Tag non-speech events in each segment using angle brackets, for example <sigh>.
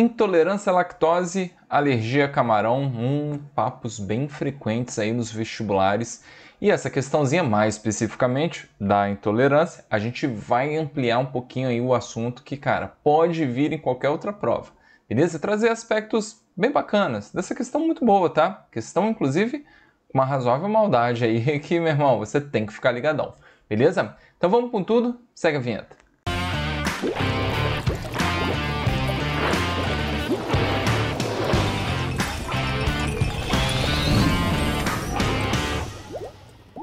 Intolerância à lactose, alergia a camarão, um papos bem frequentes aí nos vestibulares. E essa questãozinha mais especificamente da intolerância, a gente vai ampliar um pouquinho aí o assunto que, cara, pode vir em qualquer outra prova. Beleza? Trazer aspectos bem bacanas dessa questão muito boa, tá? Questão, inclusive, uma razoável maldade aí <laughs> que, meu irmão, você tem que ficar ligadão. Beleza? Então vamos com tudo, segue a vinheta. Música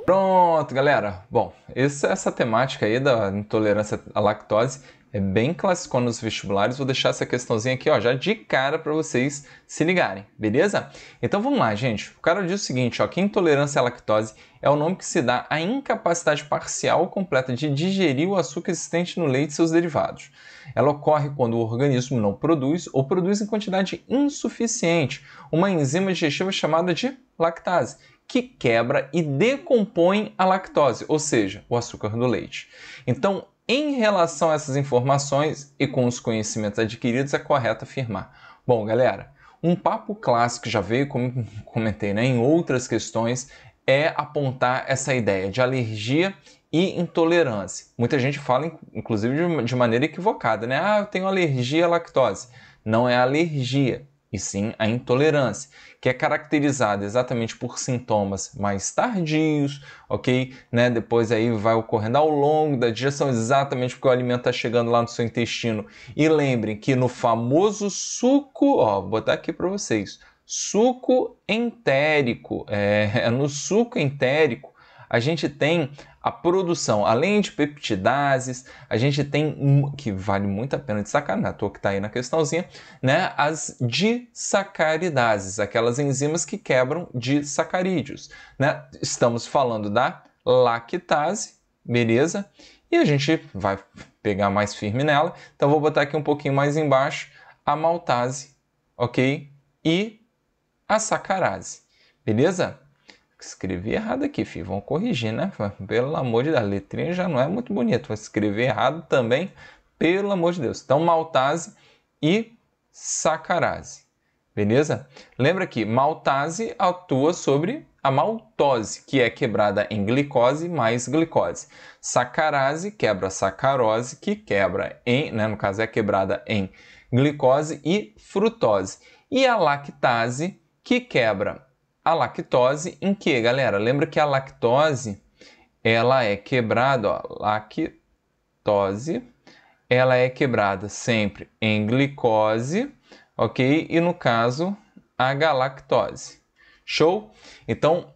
Pronto, galera. Bom, essa, essa temática aí da intolerância à lactose é bem classicona nos vestibulares. Vou deixar essa questãozinha aqui, ó, já de cara para vocês se ligarem, beleza? Então vamos lá, gente. O cara diz o seguinte, ó, que intolerância à lactose é o nome que se dá à incapacidade parcial ou completa de digerir o açúcar existente no leite e seus derivados. Ela ocorre quando o organismo não produz ou produz em quantidade insuficiente uma enzima digestiva chamada de lactase, que quebra e decompõe a lactose, ou seja, o açúcar do leite. Então, em relação a essas informações e com os conhecimentos adquiridos, é correto afirmar. Bom, galera, um papo clássico que já veio, como <laughs> comentei né, em outras questões, é apontar essa ideia de alergia e intolerância. Muita gente fala, inclusive, de maneira equivocada, né? Ah, eu tenho alergia à lactose. Não é alergia, e sim a intolerância, que é caracterizada exatamente por sintomas mais tardios, ok? Né? Depois aí vai ocorrendo ao longo da digestão, exatamente porque o alimento está chegando lá no seu intestino. E lembrem que no famoso suco, ó, vou botar aqui para vocês, suco entérico, é, <laughs> no suco entérico a gente tem a produção, além de peptidases, a gente tem um que vale muito a pena de sacar, na é toa que está aí na questãozinha, né? As disacaridases, aquelas enzimas que quebram disacarídeos, né? Estamos falando da lactase, beleza? E a gente vai pegar mais firme nela, então vou botar aqui um pouquinho mais embaixo a maltase, ok? E a sacarase, beleza? escrevi errado aqui, filho. Vão corrigir, né? Pelo amor de Deus, a letrinha já não é muito bonita. Vou escrever errado também, pelo amor de Deus. Então, maltase e sacarase. Beleza? Lembra que maltase atua sobre a maltose, que é quebrada em glicose mais glicose. Sacarase quebra sacarose, que quebra em, né, no caso é quebrada em glicose e frutose. E a lactase, que quebra a lactose, em que, galera, lembra que a lactose ela é quebrada, ó, lactose, ela é quebrada sempre em glicose, ok? E no caso, a galactose. Show? Então,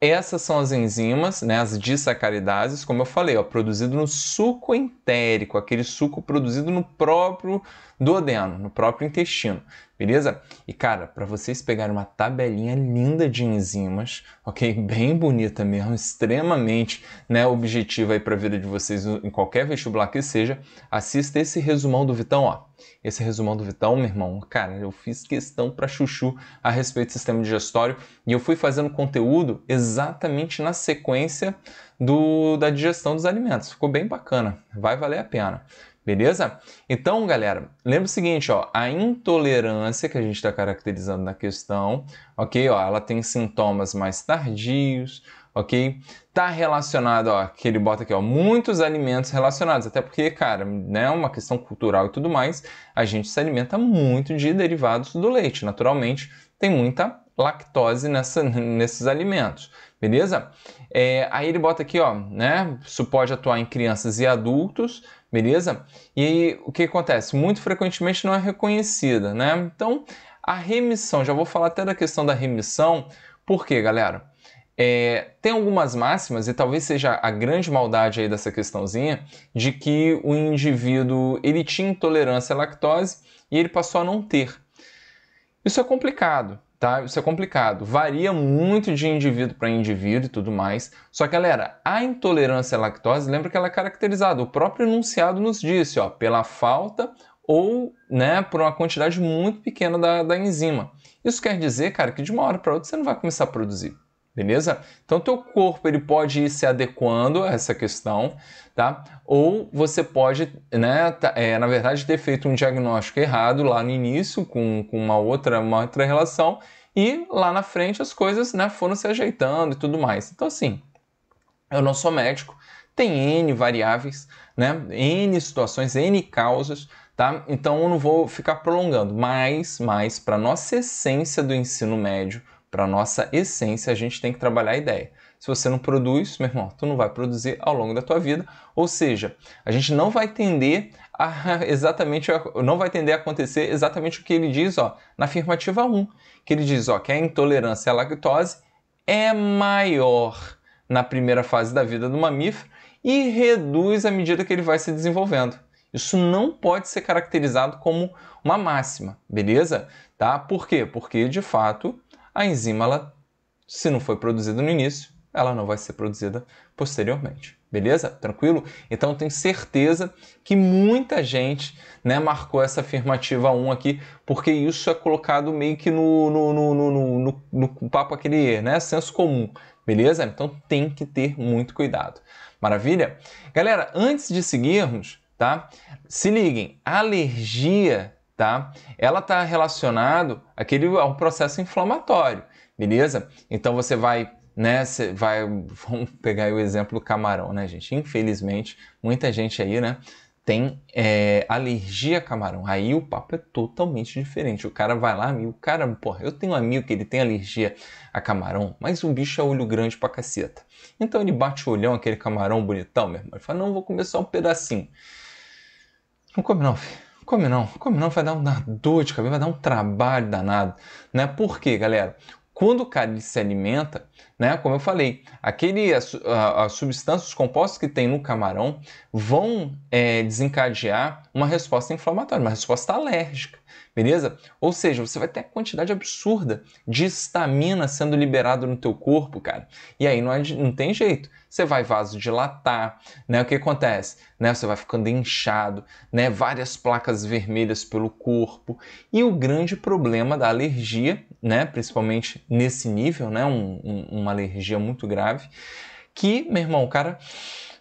essas são as enzimas, né, as disacaridases, como eu falei, ó, produzido no suco entérico, aquele suco produzido no próprio duodeno, no próprio intestino, beleza? E cara, para vocês pegarem uma tabelinha linda de enzimas, ok? Bem bonita mesmo, extremamente né, objetiva aí para a vida de vocês em qualquer vestibular que seja, assista esse resumão do Vitão, ó. Esse resumão do Vitão, meu irmão, cara, eu fiz questão para chuchu a respeito do sistema digestório e eu fui fazendo conteúdo exatamente na sequência do, da digestão dos alimentos. Ficou bem bacana, vai valer a pena. Beleza? Então, galera, lembra o seguinte, ó, a intolerância que a gente está caracterizando na questão, ok? Ó, ela tem sintomas mais tardios, ok? Tá relacionado, ó, que ele bota aqui, ó, muitos alimentos relacionados, até porque, cara, né, uma questão cultural e tudo mais, a gente se alimenta muito de derivados do leite, naturalmente, tem muita lactose nessa, <laughs> nesses alimentos, beleza? É, aí ele bota aqui, ó, né? Isso pode atuar em crianças e adultos, beleza? E o que acontece? Muito frequentemente não é reconhecida, né? Então, a remissão, já vou falar até da questão da remissão, por quê, galera? É, tem algumas máximas, e talvez seja a grande maldade aí dessa questãozinha, de que o indivíduo ele tinha intolerância à lactose e ele passou a não ter. Isso é complicado, tá? Isso é complicado. Varia muito de indivíduo para indivíduo e tudo mais. Só que, galera, a intolerância à lactose, lembra que ela é caracterizada, o próprio enunciado nos disse, ó, pela falta ou, né, por uma quantidade muito pequena da, da enzima. Isso quer dizer, cara, que de uma hora para outra você não vai começar a produzir beleza? Então teu corpo ele pode ir se adequando a essa questão, tá? Ou você pode, né, tá, é, na verdade ter feito um diagnóstico errado lá no início com, com uma outra uma outra relação e lá na frente as coisas, né, foram se ajeitando e tudo mais. Então assim, eu não sou médico, tem N variáveis, né? N situações, N causas, tá? Então eu não vou ficar prolongando, mas, mas para nossa essência do ensino médio, para nossa essência, a gente tem que trabalhar a ideia. Se você não produz, meu irmão, tu não vai produzir ao longo da tua vida. Ou seja, a gente não vai tender a <laughs> exatamente, não vai entender acontecer exatamente o que ele diz, ó, na afirmativa 1, que ele diz, ó, que a intolerância à lactose é maior na primeira fase da vida do mamífero e reduz à medida que ele vai se desenvolvendo. Isso não pode ser caracterizado como uma máxima, beleza? Tá? Por quê? Porque de fato a enzima, ela, se não foi produzida no início, ela não vai ser produzida posteriormente. Beleza? Tranquilo? Então tenho certeza que muita gente né, marcou essa afirmativa 1 aqui, porque isso é colocado meio que no, no, no, no, no, no papo aquele né, senso comum. Beleza? Então tem que ter muito cuidado. Maravilha? Galera, antes de seguirmos, tá? Se liguem, alergia tá? Ela está relacionado aquele ao processo inflamatório, beleza? Então você vai né, vai, <laughs> vamos pegar o exemplo do camarão, né, gente? Infelizmente, muita gente aí, né, tem é, alergia a camarão. Aí o papo é totalmente diferente. O cara vai lá, o cara, porra, eu tenho um amigo que ele tem alergia a camarão, mas o bicho é olho grande pra caceta. Então ele bate o olhão, aquele camarão bonitão, meu irmão. Ele fala, não, vou comer só um pedacinho. Não come não, filho. Come não, come não, vai dar uma dor de cabeça, vai dar um trabalho danado, né? Por quê, galera? Quando o cara se alimenta, né? Como eu falei, aquele, a, a, as substâncias compostos que tem no camarão vão é, desencadear uma resposta inflamatória, uma resposta alérgica, beleza? Ou seja, você vai ter a quantidade absurda de estamina sendo liberada no teu corpo, cara. E aí não, é, não tem jeito. Você vai vasodilatar, né? O que acontece? Né? Você vai ficando inchado, né? Várias placas vermelhas pelo corpo. E o grande problema da alergia, né? Principalmente nesse nível, né? um, um uma alergia muito grave, que, meu irmão, o cara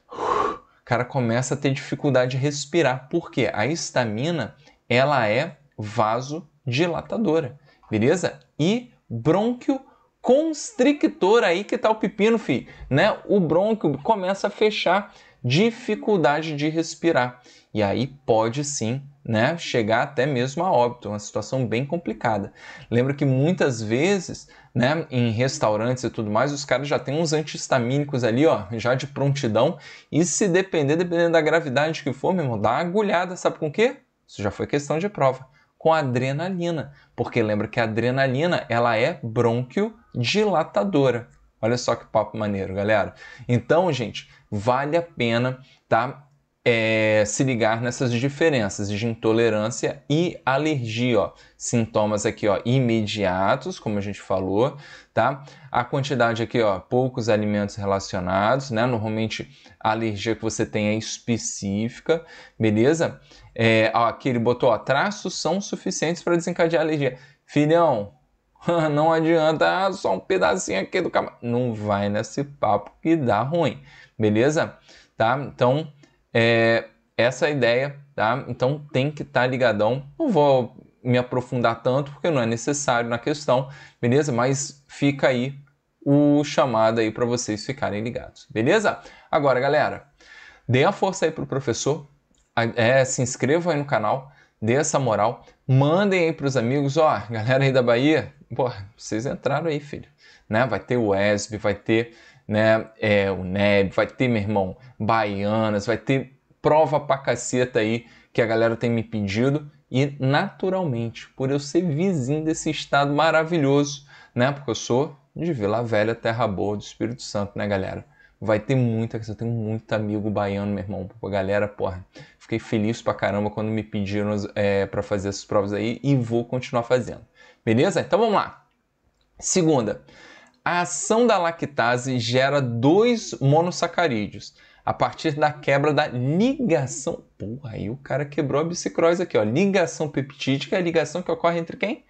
o cara começa a ter dificuldade de respirar, porque a histamina ela é vasodilatadora, beleza? E brônquio constrictor aí que tá o pepino, fi, né? O brônquio começa a fechar dificuldade de respirar. E aí pode sim né, chegar até mesmo a óbito, uma situação bem complicada. Lembra que muitas vezes, né, em restaurantes e tudo mais, os caras já têm uns antihistamínicos ali, ó, já de prontidão, e se depender, dependendo da gravidade que for, meu irmão, dá uma agulhada, sabe com o quê? Isso já foi questão de prova. Com adrenalina, porque lembra que a adrenalina, ela é bronquiodilatadora. Olha só que papo maneiro, galera. Então, gente, vale a pena, tá? É, se ligar nessas diferenças de intolerância e alergia, ó. Sintomas aqui, ó, imediatos, como a gente falou, tá? A quantidade aqui, ó, poucos alimentos relacionados, né? Normalmente a alergia que você tem é específica, beleza? É, ó, aqui ele botou, ó, traços são suficientes para desencadear a alergia. Filhão, <laughs> não adianta ah, só um pedacinho aqui do camarão. Não vai nesse papo que dá ruim, beleza? Tá? Então, é, essa é a ideia, tá? Então tem que estar tá ligadão. Não vou me aprofundar tanto porque não é necessário na questão, beleza? Mas fica aí o chamado aí para vocês ficarem ligados, beleza? Agora, galera, dê a força aí pro professor, é, se inscreva aí no canal, dê essa moral, mandem aí para os amigos, ó, galera aí da Bahia, Pô, vocês entraram aí, filho. Né? Vai ter o ESB, vai ter né, é, o NEB, vai ter, meu irmão, Baianas, vai ter prova pra caceta aí que a galera tem me pedido. E naturalmente, por eu ser vizinho desse estado maravilhoso, né? Porque eu sou de Vila Velha, Terra Boa do Espírito Santo, né, galera? vai ter muita, eu tenho muito amigo baiano, meu irmão. A galera, porra, fiquei feliz pra caramba quando me pediram é, para fazer essas provas aí e vou continuar fazendo. Beleza? Então vamos lá. Segunda, a ação da lactase gera dois monossacarídeos a partir da quebra da ligação. Porra, aí o cara quebrou a bicicroise aqui, ó. Ligação peptídica é a ligação que ocorre entre quem?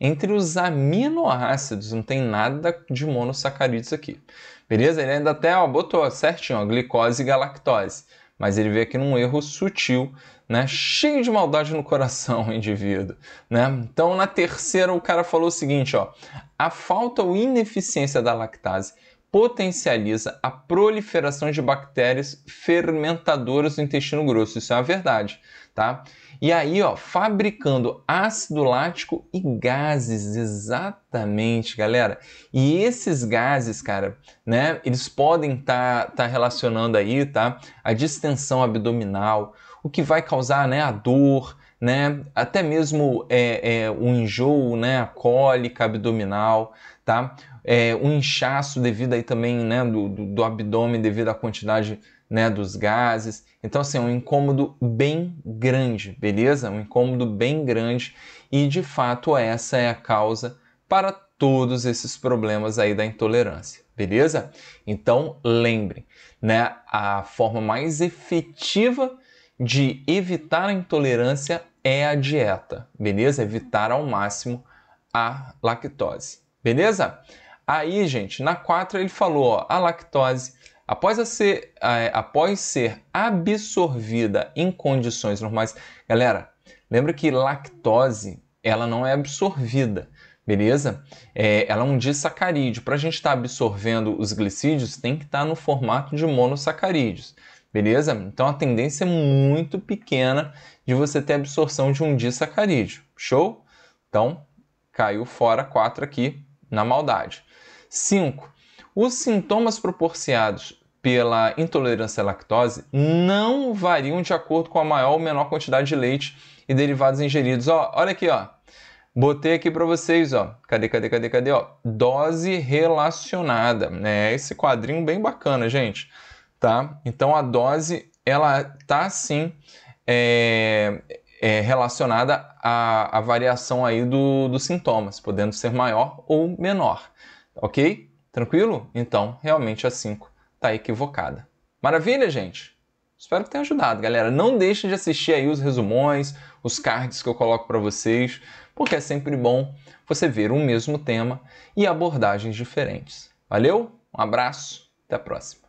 entre os aminoácidos, não tem nada de monossacarídeos aqui. Beleza? Ele ainda até ó, botou certinho, ó, glicose e galactose. Mas ele veio aqui num erro sutil, né? Cheio de maldade no coração, <laughs> o indivíduo, né? Então, na terceira, o cara falou o seguinte, ó. A falta ou ineficiência da lactase potencializa a proliferação de bactérias fermentadoras no intestino grosso. Isso é uma verdade, tá? E aí, ó, fabricando ácido lático e gases, exatamente, galera. E esses gases, cara, né, eles podem estar tá, tá relacionando aí, tá? A distensão abdominal, o que vai causar, né, a dor, né, até mesmo é, é, o enjoo, né, a cólica abdominal, tá? É, um inchaço devido aí também, né, do, do, do abdômen devido à quantidade né, dos gases. Então, assim, é um incômodo bem grande, beleza? Um incômodo bem grande e, de fato, essa é a causa para todos esses problemas aí da intolerância, beleza? Então, lembrem, né, a forma mais efetiva de evitar a intolerância é a dieta, beleza? Evitar ao máximo a lactose, beleza? Aí, gente, na 4 ele falou, ó, a lactose Após, ser, é, após ser absorvida em condições normais, galera, lembra que lactose ela não é absorvida, beleza? É, ela é um disacarídeo. Para a gente estar tá absorvendo os glicídios, tem que estar tá no formato de monossacarídeos, beleza? Então a tendência é muito pequena de você ter absorção de um disacarídeo, show? Então caiu fora 4 aqui na maldade. 5. Os sintomas proporcionados pela intolerância à lactose não variam de acordo com a maior ou menor quantidade de leite e derivados ingeridos. Ó, olha aqui, ó. Botei aqui para vocês, ó. Cadê, cadê, cadê, cadê, ó? Dose relacionada. É esse quadrinho bem bacana, gente, tá? Então a dose ela tá sim é, é relacionada à, à, variação aí do, dos sintomas, podendo ser maior ou menor, ok? Tranquilo? Então, realmente a 5 está equivocada. Maravilha, gente? Espero que tenha ajudado, galera. Não deixem de assistir aí os resumões, os cards que eu coloco para vocês, porque é sempre bom você ver o mesmo tema e abordagens diferentes. Valeu? Um abraço, até a próxima.